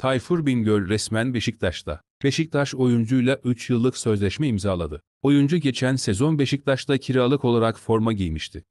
Tayfur Bingöl resmen Beşiktaş'ta. Beşiktaş oyuncuyla 3 yıllık sözleşme imzaladı. Oyuncu geçen sezon Beşiktaş'ta kiralık olarak forma giymişti.